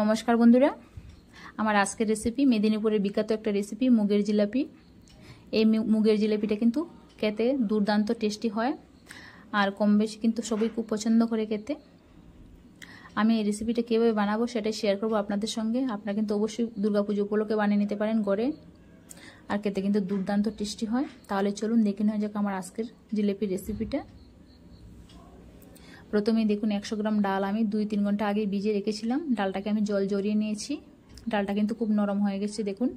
নমস্কার বন্ধুরা আমার আজকের রেসিপি মেদিনীপুরের বিখ্যাত একটা রেসিপি মুগের জিলাপি এই মুগের জিলাপিটা কিন্তু খেতে দুর্দান্ত টেস্টি হয় আর কম বেশি কিন্তু সবই খুব পছন্দ করে খেতে আমি এই রেসিপিটা কীভাবে বানাবো সেটাই শেয়ার করবো আপনাদের সঙ্গে আপনারা কিন্তু অবশ্যই দুর্গাপুজো উপলক্ষে বানিয়ে নিতে পারেন ঘরে আর খেতে কিন্তু দুর্দান্ত টেস্টি হয় তাহলে চলুন দেখে নেওয়া যাক আমার আজকের জিলাপির রেসিপিটা প্রথমে দেখুন একশো গ্রাম ডাল আমি দুই তিন ঘন্টা আগে ভিজে রেখেছিলাম ডালটাকে আমি জল জড়িয়ে নিয়েছি ডালটা কিন্তু খুব নরম হয়ে গেছে দেখুন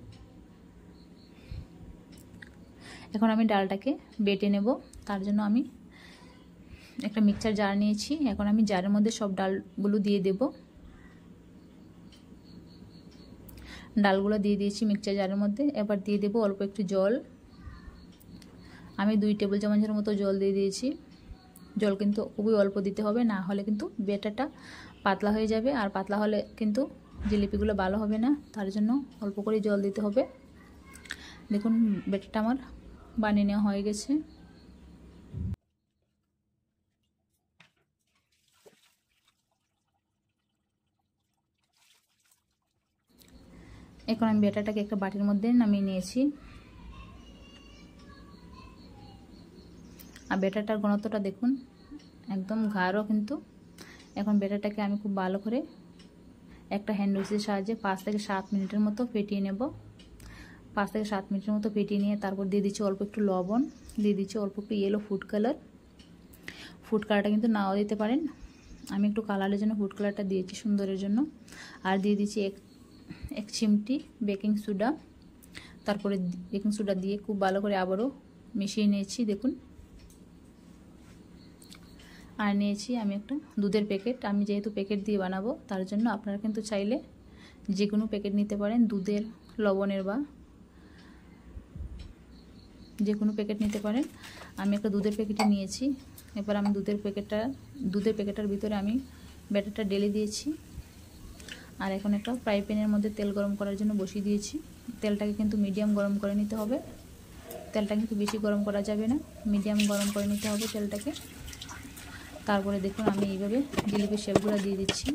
এখন আমি ডালটাকে বেটে নেব তার জন্য আমি একটা মিক্সার জার নিয়েছি এখন আমি জারের মধ্যে সব ডালগুলো দিয়ে দেব ডালগুলো দিয়ে দিয়েছি মিক্সচার জারের মধ্যে এবার দিয়ে দেব অল্প একটু জল আমি দুই টেবিল চামচের মতো জল দিয়ে দিয়েছি জল কিন্তু খুবই অল্প দিতে হবে না হলে কিন্তু বেটাটা পাতলা হয়ে যাবে আর পাতলা হলে কিন্তু জিলিপিগুলো ভালো হবে না তার জন্য অল্প করে জল দিতে হবে দেখুন বেটাটা আমার বানিয়ে নেওয়া হয়ে গেছে এখন আমি বেটাটাকে একটা বাটির মধ্যে নামিয়ে নিয়েছি আর বেটাটার ঘনত্বটা দেখুন একদম গাঢ় কিন্তু এখন বেটাটাকে আমি খুব ভালো করে একটা হ্যান্ড উইসের সাহায্যে পাঁচ থেকে সাত মিনিটের মতো ফেটিয়ে নেব পাঁচ থেকে সাত মিনিটের মতো ফেটিয়ে নিয়ে তারপর দিয়ে দিচ্ছি অল্প একটু লবণ দিয়ে দিচ্ছি অল্প একটু ইয়েলো ফুড কালার ফুড কালারটা কিন্তু নাও দিতে পারেন আমি একটু কালারের জন্য ফুড কালারটা দিয়েছি সুন্দরের জন্য আর দিয়ে দিচ্ছি এক এক চিমটি বেকিং সোডা তারপরে বেকিং সোডা দিয়ে খুব ভালো করে আবারও মিশিয়ে নিয়েছি দেখুন আর নিয়েছি আমি একটা দুধের প্যাকেট আমি যেহেতু প্যাকেট দিয়ে বানাবো তার জন্য আপনারা কিন্তু চাইলে যে কোনো প্যাকেট নিতে পারেন দুধের লবণের বা যে কোনো প্যাকেট নিতে পারেন আমি একটা দুধের প্যাকেটে নিয়েছি এবার আমি দুধের প্যাকেটটা দুধের প্যাকেটের ভিতরে আমি ব্যাটারটা ডেলে দিয়েছি আর এখন একটা ফ্রাই প্যানের মধ্যে তেল গরম করার জন্য বসিয়ে দিয়েছি তেলটাকে কিন্তু মিডিয়াম গরম করে নিতে হবে তেলটা কিন্তু বেশি গরম করা যাবে না মিডিয়াম গরম করে নিতে হবে তেলটাকে তারপরে দেখুন আমি এইভাবে জিলিপি শেপগুলো দিয়ে দিচ্ছি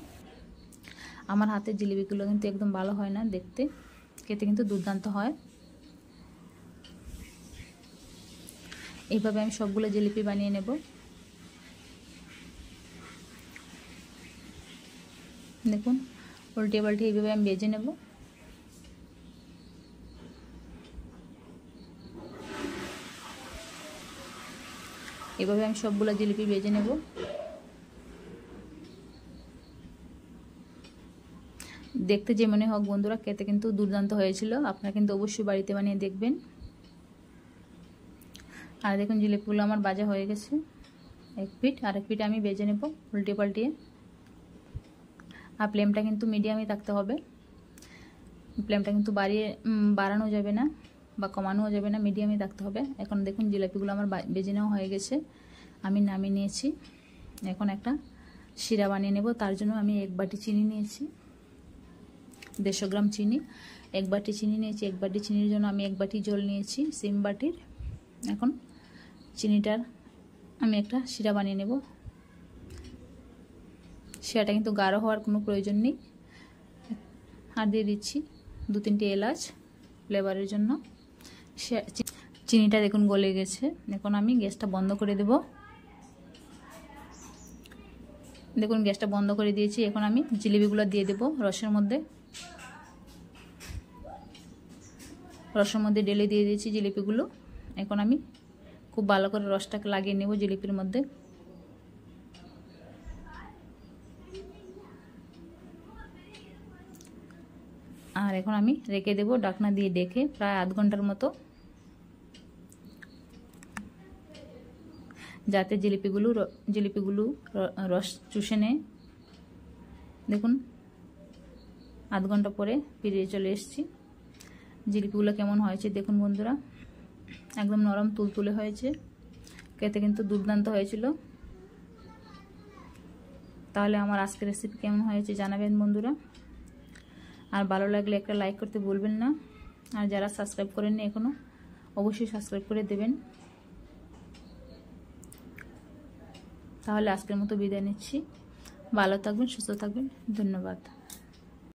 আমার হাতের জিলিপিগুলো কিন্তু একদম ভালো হয় না দেখতে খেতে কিন্তু দুর্দান্ত হয় এইভাবে আমি সবগুলো জিলিপি বানিয়ে নেব দেখুন উল্টে পাল্টে এইভাবে আমি বেজে নেবো এভাবে আমি সবগুলো জিলিপি বেজে নেব দেখতে যে মনে হোক বন্ধুরা খেতে কিন্তু দুর্দান্ত হয়েছিল আপনারা কিন্তু অবশ্যই বাড়িতে বানিয়ে দেখবেন আর দেখুন জিলিপিগুলো আমার বাজা হয়ে গেছে এক পিট আর এক পিট আমি বেজে নেব উল্টে পাল্টিয়ে আর ফ্লেমটা কিন্তু মিডিয়ামই থাকতে হবে ফ্লেমটা কিন্তু বাড়িয়ে বাড়ানো যাবে না বা কমানোও যাবে না মিডিয়ামে রাখতে হবে এখন দেখুন জিলাপিগুলো আমার বেজে নেওয়া হয়ে গেছে আমি নামিয়ে নিয়েছি এখন একটা শিরা বানিয়ে নেব তার জন্য আমি এক বাটি চিনি নিয়েছি দেড়শো গ্রাম চিনি এক বাটি চিনি নিয়েছি এক বাটি চিনির জন্য আমি এক বাটি জল নিয়েছি সিম বাটির এখন চিনিটার আমি একটা শিরা বানিয়ে নেব শিরাটা কিন্তু গাঢ় হওয়ার কোনো প্রয়োজন নেই আর দিয়ে দিচ্ছি দু তিনটে এলাচ ফ্লেভারের জন্য চিনিটা দেখুন গলে গেছে এখন আমি গ্যাসটা বন্ধ করে দেব দেখুন গ্যাসটা বন্ধ করে দিয়েছি এখন আমি জিলিপিগুলো দিয়ে দেব রসের মধ্যে রসের মধ্যে ডেলে দিয়ে দিয়েছি জিলিপিগুলো এখন আমি খুব ভালো করে রসটাকে লাগিয়ে নেব জিলিপির মধ্যে আর এখন আমি রেখে দেব ডাকনা দিয়ে ডেকে প্রায় আধ ঘন্টার মতো যাতে জিলিপিগুলো জিলিপিগুলো রস চুষে নেয় দেখুন আধ ঘন্টা পরে ফিরিয়ে চলে এসেছি জিলিপিগুলো কেমন হয়েছে দেখুন বন্ধুরা একদম নরম তুলতুলে হয়েছে খেতে কিন্তু দুর্দান্ত হয়েছিল তাহলে আমার আজকের রেসিপি কেমন হয়েছে জানাবেন বন্ধুরা আর ভালো লাগলে একটা লাইক করতে বলবেন না আর যারা সাবস্ক্রাইব করেননি এখনও অবশ্যই সাবস্ক্রাইব করে দেবেন তাহলে আজকের মতো বিদায় নিচ্ছি ভালো থাকবেন সুস্থ থাকবেন ধন্যবাদ